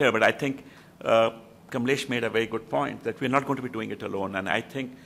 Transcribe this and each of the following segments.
here, but I think uh, Kamlesh made a very good point that we're not going to be doing it alone. And I think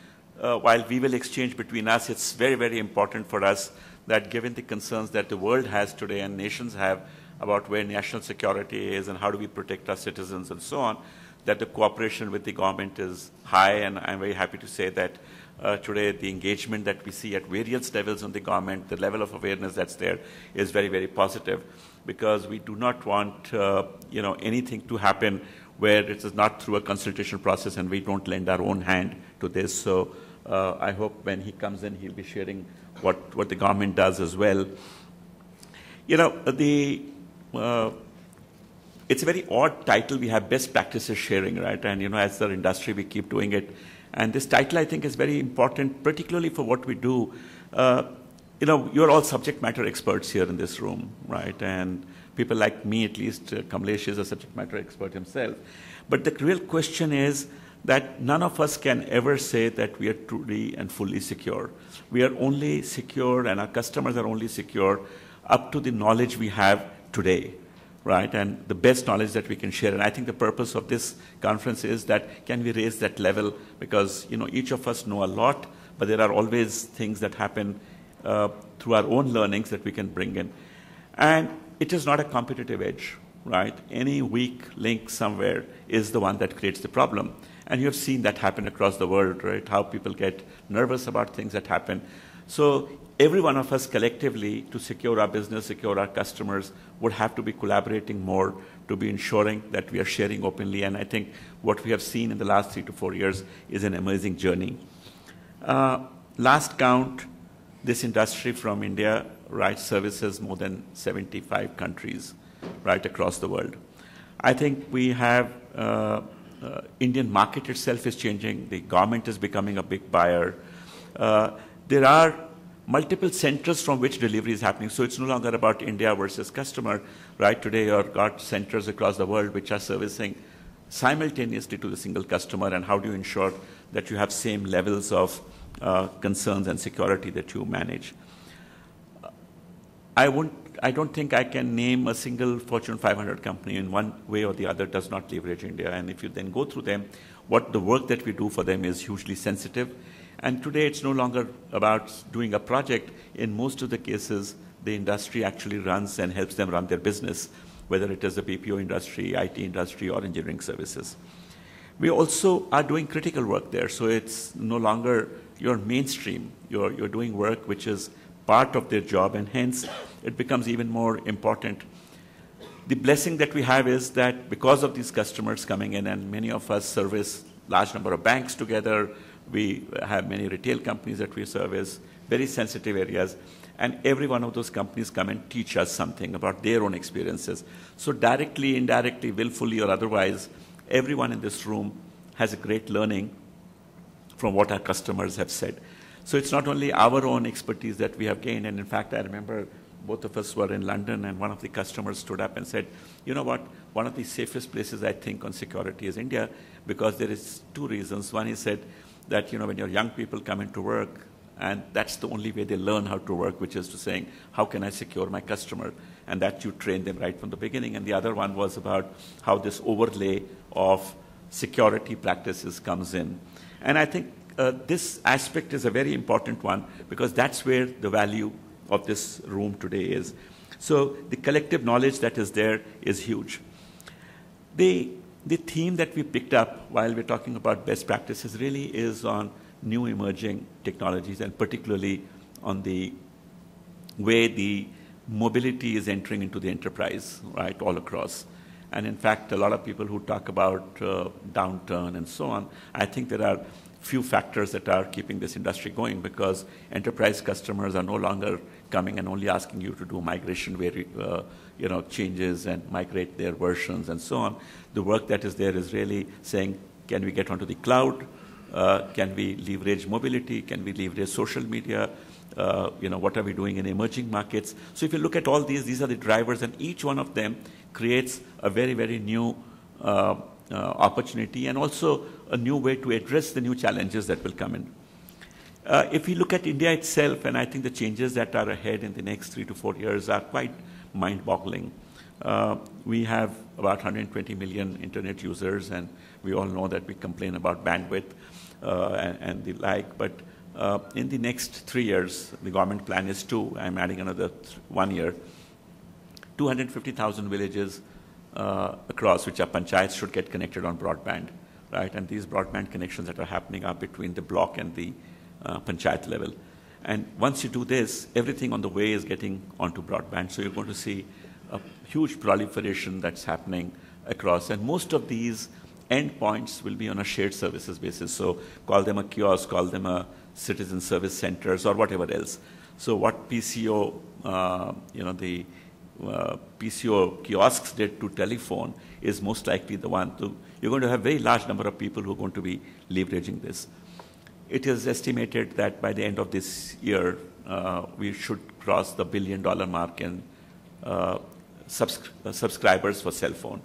uh, while we will exchange between us, it's very, very important for us that given the concerns that the world has today and nations have about where national security is and how do we protect our citizens and so on, that the cooperation with the government is high. And I'm very happy to say that uh, today the engagement that we see at various levels in the government, the level of awareness that's there is very, very positive because we do not want uh, you know anything to happen where it is not through a consultation process and we don't lend our own hand to this. So uh, I hope when he comes in, he'll be sharing what, what the government does as well. You know, the, uh, it's a very odd title. We have best practices sharing, right? And, you know, as the industry, we keep doing it. And this title, I think, is very important, particularly for what we do. Uh, you know, you're all subject matter experts here in this room, right? And people like me, at least, uh, Kamlesh is a subject matter expert himself. But the real question is that none of us can ever say that we are truly and fully secure. We are only secure, and our customers are only secure up to the knowledge we have today, right? And the best knowledge that we can share. And I think the purpose of this conference is that can we raise that level? Because, you know, each of us know a lot, but there are always things that happen uh, through our own learnings that we can bring in. And it is not a competitive edge, right? Any weak link somewhere is the one that creates the problem. And you have seen that happen across the world, right? How people get nervous about things that happen. So every one of us collectively to secure our business, secure our customers, would have to be collaborating more to be ensuring that we are sharing openly. And I think what we have seen in the last three to four years is an amazing journey. Uh, last count, this industry from India right services more than 75 countries right across the world. I think we have uh, uh, Indian market itself is changing. The government is becoming a big buyer. Uh, there are multiple centers from which delivery is happening. So it's no longer about India versus customer. Right today, you've got centers across the world which are servicing simultaneously to the single customer. And how do you ensure that you have same levels of uh, concerns and security that you manage. I won't. I don't think I can name a single Fortune 500 company in one way or the other does not leverage India. And if you then go through them, what the work that we do for them is hugely sensitive. And today it's no longer about doing a project. In most of the cases, the industry actually runs and helps them run their business, whether it is the BPO industry, IT industry, or engineering services. We also are doing critical work there, so it's no longer you're mainstream. You're, you're doing work which is part of their job, and hence it becomes even more important. The blessing that we have is that because of these customers coming in, and many of us service large number of banks together, we have many retail companies that we service, very sensitive areas, and every one of those companies come and teach us something about their own experiences. So directly, indirectly, willfully or otherwise, everyone in this room has a great learning from what our customers have said. So it's not only our own expertise that we have gained, and in fact, I remember both of us were in London, and one of the customers stood up and said, you know what, one of the safest places I think on security is India, because there is two reasons. One, he said that, you know, when your young people come into work, and that's the only way they learn how to work, which is to saying, how can I secure my customer? And that you train them right from the beginning. And the other one was about how this overlay of security practices comes in. And I think uh, this aspect is a very important one because that's where the value of this room today is. So the collective knowledge that is there is huge. The, the theme that we picked up while we're talking about best practices really is on new emerging technologies and particularly on the way the mobility is entering into the enterprise, right, all across. And in fact, a lot of people who talk about uh, downturn and so on, I think there are few factors that are keeping this industry going because enterprise customers are no longer coming and only asking you to do migration where uh, you know changes and migrate their versions and so on. The work that is there is really saying, can we get onto the cloud? Uh, can we leverage mobility? Can we leverage social media? uh, you know, what are we doing in emerging markets. So if you look at all these, these are the drivers, and each one of them creates a very, very new uh, uh, opportunity and also a new way to address the new challenges that will come in. Uh, if you look at India itself, and I think the changes that are ahead in the next three to four years are quite mind-boggling. Uh, we have about 120 million internet users, and we all know that we complain about bandwidth uh, and, and, the like, but uh, in the next three years, the government plan is two, I'm adding another one year, 250,000 villages uh, across, which are panchayats, should get connected on broadband, right? And these broadband connections that are happening are between the block and the uh, panchayat level. And once you do this, everything on the way is getting onto broadband. So you're going to see a huge proliferation that's happening across. And most of these endpoints will be on a shared services basis. So call them a kiosk, call them a citizen service centers or whatever else. So what PCO, uh, you know, the uh, PCO kiosks did to telephone is most likely the one to, you're going to have very large number of people who are going to be leveraging this. It is estimated that by the end of this year, uh, we should cross the billion dollar mark in uh, subs uh, subscribers for cell phone.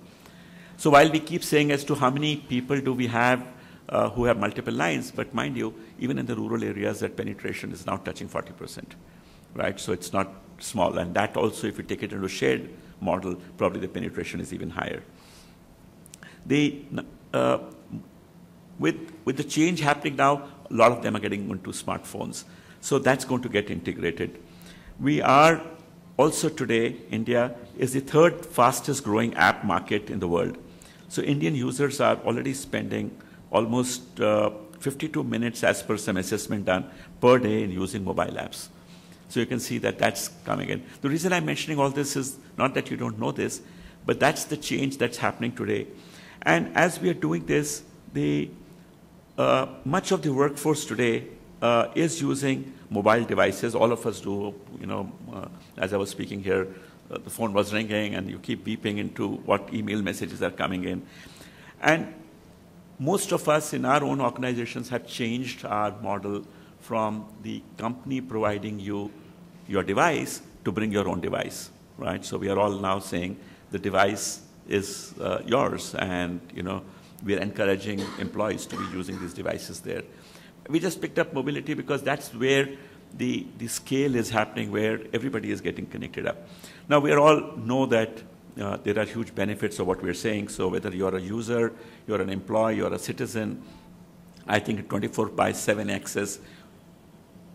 So while we keep saying as to how many people do we have uh, who have multiple lines, but mind you, even in the rural areas, that penetration is now touching 40%, right? So it's not small. And that also, if you take it into a shared model, probably the penetration is even higher. The uh, with, with the change happening now, a lot of them are getting into smartphones. So that's going to get integrated. We are also today, India is the third fastest growing app market in the world. So Indian users are already spending almost uh, 52 minutes as per some assessment done per day in using mobile apps. So you can see that that's coming in. The reason I'm mentioning all this is not that you don't know this, but that's the change that's happening today. And as we are doing this, the, uh, much of the workforce today uh, is using mobile devices. All of us do, you know, uh, as I was speaking here, uh, the phone was ringing and you keep beeping into what email messages are coming in. And most of us in our own organizations have changed our model from the company providing you your device to bring your own device, right? So we are all now saying the device is uh, yours, and you know we are encouraging employees to be using these devices there. We just picked up mobility because that's where the, the scale is happening, where everybody is getting connected up. Now we are all know that uh, there are huge benefits of what we're saying. So whether you're a user, you're an employee, you're a citizen, I think 24 by 7 access,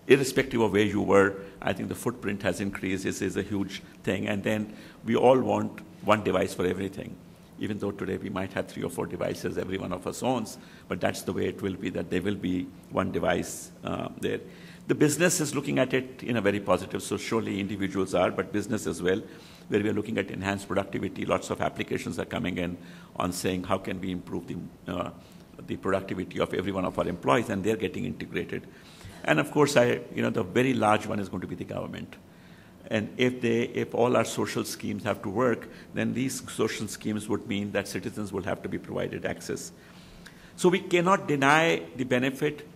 irrespective of where you were, I think the footprint has increased. This is a huge thing. And then we all want one device for everything even though today we might have three or four devices, every one of us owns, but that's the way it will be, that there will be one device uh, there. The business is looking at it in a very positive, so surely individuals are, but business as well, where we are looking at enhanced productivity. Lots of applications are coming in on saying how can we improve the, uh, the productivity of every one of our employees, and they're getting integrated. And of course, I, you know, the very large one is going to be the government. And if, they, if all our social schemes have to work, then these social schemes would mean that citizens will have to be provided access. So we cannot deny the benefit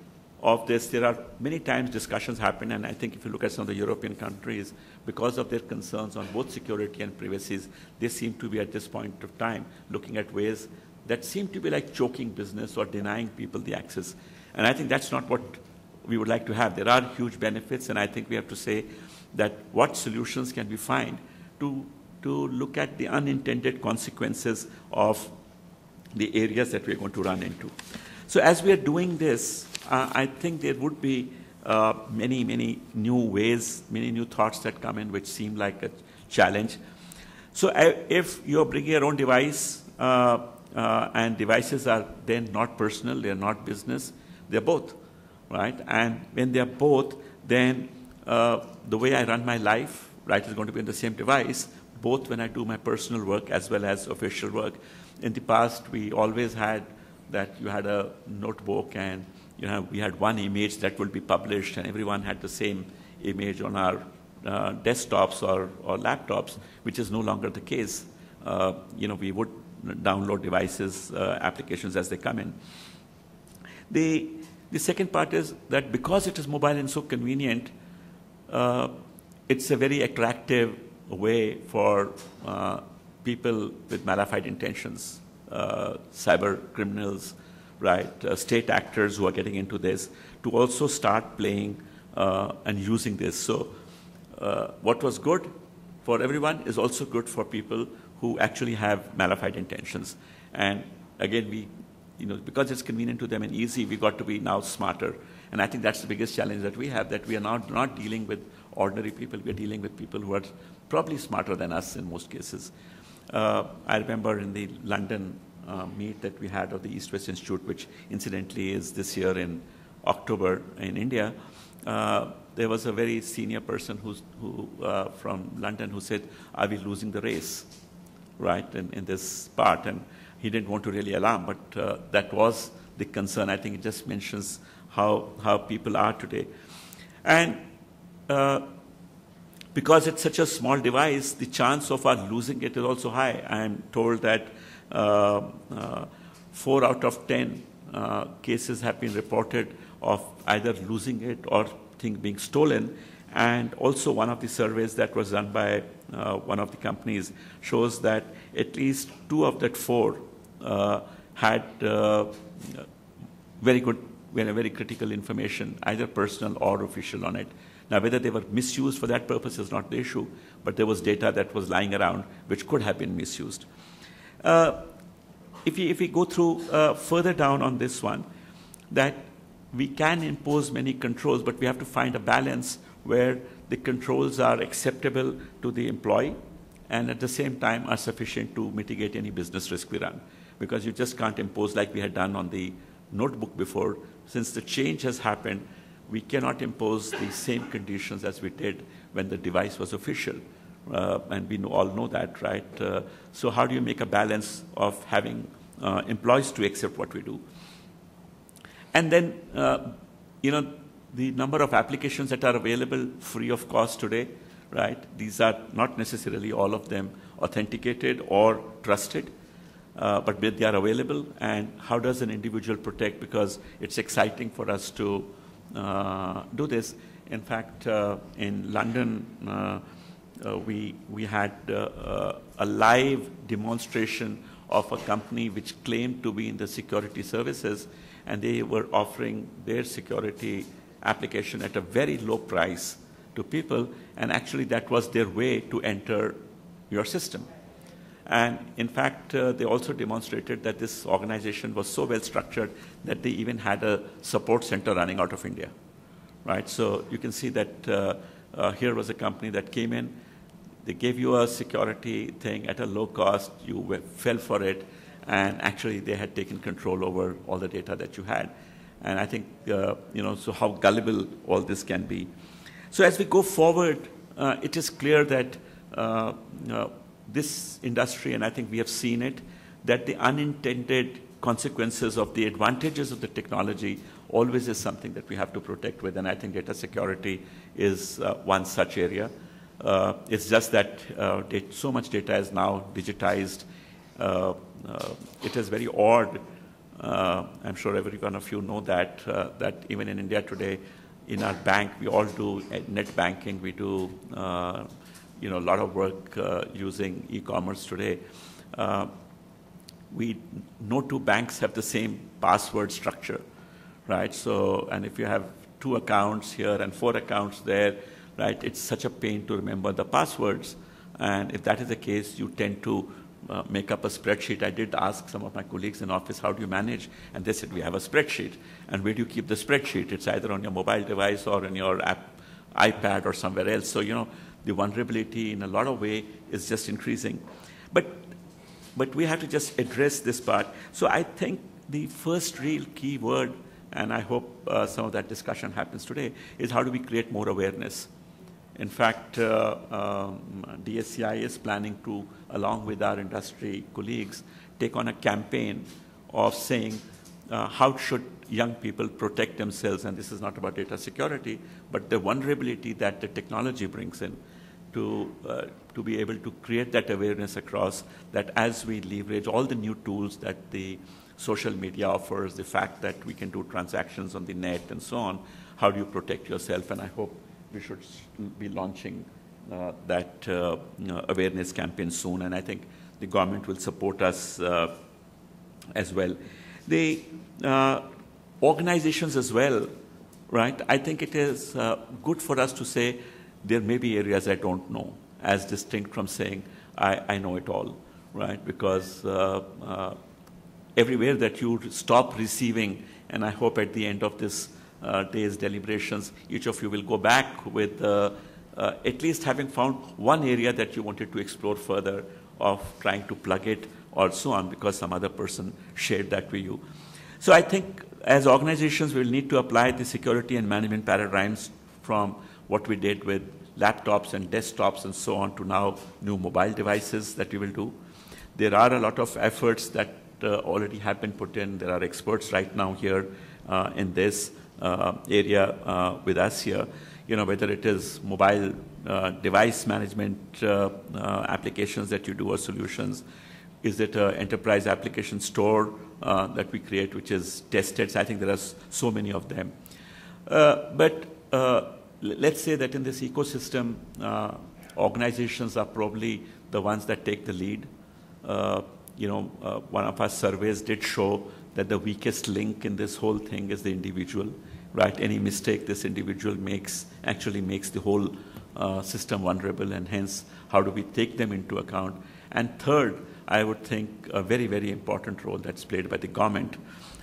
of this. There are many times discussions happen, and I think if you look at some of the European countries, because of their concerns on both security and privacy, they seem to be at this point of time looking at ways that seem to be like choking business or denying people the access. And I think that's not what we would like to have. There are huge benefits, and I think we have to say that what solutions can we find to, to look at the unintended consequences of the areas that we're going to run into. So as we are doing this, uh, I think there would be uh, many, many new ways, many new thoughts that come in which seem like a challenge. So uh, if you're bringing your own device uh, uh, and devices are then not personal, they're not business, they're both, right? And when they're both, then uh, the way I run my life, right, is going to be on the same device, both when I do my personal work as well as official work. In the past, we always had that you had a notebook and you know, we had one image that would be published and everyone had the same image on our uh, desktops or, or laptops, which is no longer the case. Uh, you know, we would download devices, uh, applications as they come in. The, the second part is that because it is mobile and so convenient, uh, it's a very attractive way for uh, people with malified intentions, uh, cyber criminals, right, uh, state actors who are getting into this, to also start playing uh, and using this. So what was good for everyone is also good for people who actually have malified intentions. And again, we, you know, because it's convenient to them and easy, we got to be now smarter and I think that's the biggest challenge that we have, that we are not, not dealing with ordinary people. We are dealing with people who are probably smarter than us in most cases. Uh, I remember in the London uh, meet that we had of the East West Institute, which incidentally is this year in October in India, uh, there was a very senior person who's, who, uh, from London who said, are we losing the race, right, in, in this part? And he didn't want to really alarm, but uh, that was the concern. I think it just mentions how, how people are today. And uh, because it's such a small device, the chance of our losing it is also high. I am told that uh, uh, 4 out of 10 uh, cases have been reported of either losing it or thing being stolen. And also one of the surveys that was done by uh, one of the companies shows that at least two of that four uh, had very good, very critical information, either personal or official on it. Now, whether they were misused for that purpose is not the issue, but there was data that was lying around which could have been misused. Uh, if, we, if we go through uh, further down on this one, that we can impose many controls, but we have to find a balance where the controls are acceptable to the employee and at the same time are sufficient to mitigate any business risk we run. Because you just can't impose like we had done on the notebook before. Since the change has happened, we cannot impose the same conditions as we did when the device was official. Uh, and we know, all know that, right? Uh, so how do you make a balance of having uh, employees to accept what we do? And then, uh, you know, the number of applications that are available free of cost today, right? These are not necessarily all of them authenticated or trusted uh, but they are available, and how does an individual protect? Because it's exciting for us to uh, do this. In fact, uh, in London, uh, uh, we, we had uh, a live demonstration of a company which claimed to be in the security services, and they were offering their security application at a very low price to people, and actually that was their way to enter your system. And in fact, uh, they also demonstrated that this organization was so well structured that they even had a support center running out of India. Right? So you can see that uh, uh, here was a company that came in, they gave you a security thing at a low cost, you fell for it, and actually they had taken control over all the data that you had. And I think, uh, you know, so how gullible all this can be. So as we go forward, uh, it is clear that uh, this industry, and I think we have seen it, that the unintended consequences of the advantages of the technology always is something that we have to protect with, and I think data security is uh, one such area. Uh, it's just that uh, so much data is now digitized. Uh, uh, it is very odd. Uh, I'm sure every one of you know that that even in India today, in our bank, we all do net banking, we do you know, a lot of work uh, using e-commerce today. Uh, we, no two banks have the same password structure, right? So, and if you have two accounts here and four accounts there, right, it's such a pain to remember the passwords. And if that is the case, you tend to uh, make up a spreadsheet. I did ask some of my colleagues in office, how do you manage? And they said, we have a spreadsheet. And where do you keep the spreadsheet? It's either on your mobile device or in your app, iPad or somewhere else. So, you know, the vulnerability in a lot of way is just increasing. But, but we have to just address this part. So I think the first real key word, and I hope uh, some of that discussion happens today, is how do we create more awareness? In fact, uh, um, DSCI is planning to, along with our industry colleagues, take on a campaign of saying uh, how should young people protect themselves, and this is not about data security, but the vulnerability that the technology brings in to, uh, to be able to create that awareness across that as we leverage all the new tools that the social media offers, the fact that we can do transactions on the net and so on, how do you protect yourself? And I hope we should be launching uh, that uh, awareness campaign soon. And I think the government will support us uh, as well. The uh, organizations as well, right? I think it is uh, good for us to say there may be areas I don't know, as distinct from saying I, I know it all, right? Because uh, uh, everywhere that you stop receiving, and I hope at the end of this uh, day's deliberations, each of you will go back with uh, uh, at least having found one area that you wanted to explore further of trying to plug it or so on because some other person shared that with you. So I think as organizations, we'll need to apply the security and management paradigms from what we did with laptops and desktops and so on to now new mobile devices that we will do. There are a lot of efforts that uh, already have been put in. There are experts right now here uh, in this uh, area uh, with us here. You know, whether it is mobile uh, device management uh, applications that you do or solutions, is it an enterprise application store that we create which is tested? So I think there are so many of them. but let's say that in this ecosystem, uh, organizations are probably the ones that take the lead. Uh, you know, uh, one of our surveys did show that the weakest link in this whole thing is the individual, right? Any mistake this individual makes actually makes the whole uh, system vulnerable, and hence, how do we take them into account? And third, I would think a very, very important role that's played by the government.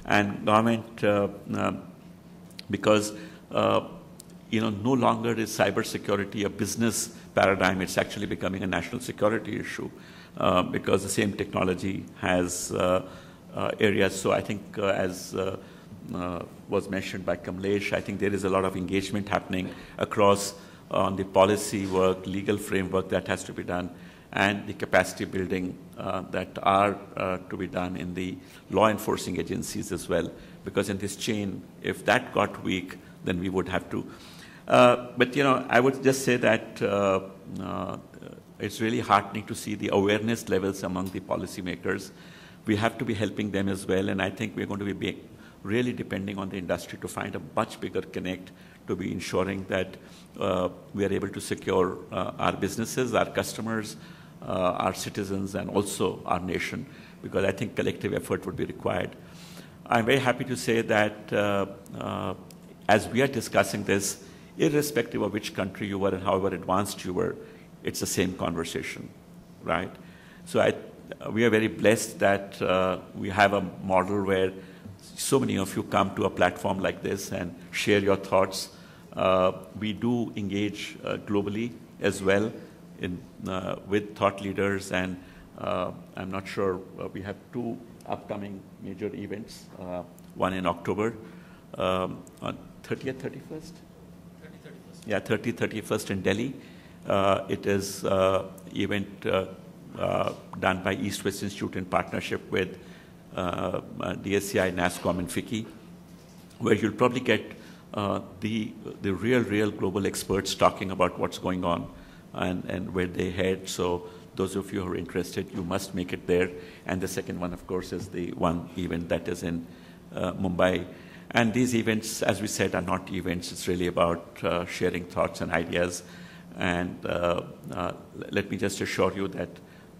And government, uh, uh, because you know, no longer is cybersecurity a business paradigm. It's actually becoming a national security issue uh, because the same technology has uh, uh, areas. So I think uh, as uh, uh, was mentioned by Kamlesh, I think there is a lot of engagement happening across on the policy work, legal framework that has to be done, and the capacity building that are to be done in the law enforcing agencies as well. Because in this chain, if that got weak, then we would have to uh, but you know, I would just say that uh, uh, it's really heartening to see the awareness levels among the policymakers. We have to be helping them as well, and I think we're going to be really depending on the industry to find a much bigger connect to be ensuring that uh, we are able to secure uh, our businesses, our customers, uh, our citizens, and also our nation, because I think collective effort would be required. I'm very happy to say that as we are discussing this, irrespective of which country you were and however advanced you were, it's the same conversation, right? So I, we are very blessed that uh, we have a model where so many of you come to a platform like this and share your thoughts. Uh, we do engage uh, globally as well in, uh, with thought leaders, and uh, I'm not sure uh, we have two upcoming major events, one in October um, on 30th, 31st yeah, 30, 31st in Delhi. Uh, it is uh, event uh, uh, done by East West Institute in partnership with uh, uh, DSCI, NASCOM, and FICCI, where you'll probably get the, the real, real global experts talking about what's going on and, and where they head. So those of you who are interested, you must make it there. And the second one, of course, is the one event that is in Mumbai. And these events, as we said, are not events. It's really about uh, sharing thoughts and ideas. And uh, uh, let me just assure you that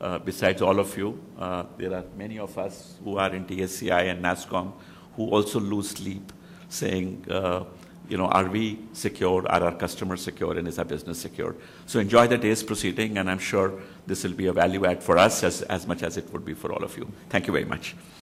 uh, besides all of you, uh, there are many of us who are in TSCI and NASCOM who also lose sleep saying, uh, you know, are we secure? Are our customers secure? And is our business secure? So enjoy the day's proceeding, and I'm sure this will be a value add for us as, as much as it would be for all of you. Thank you very much.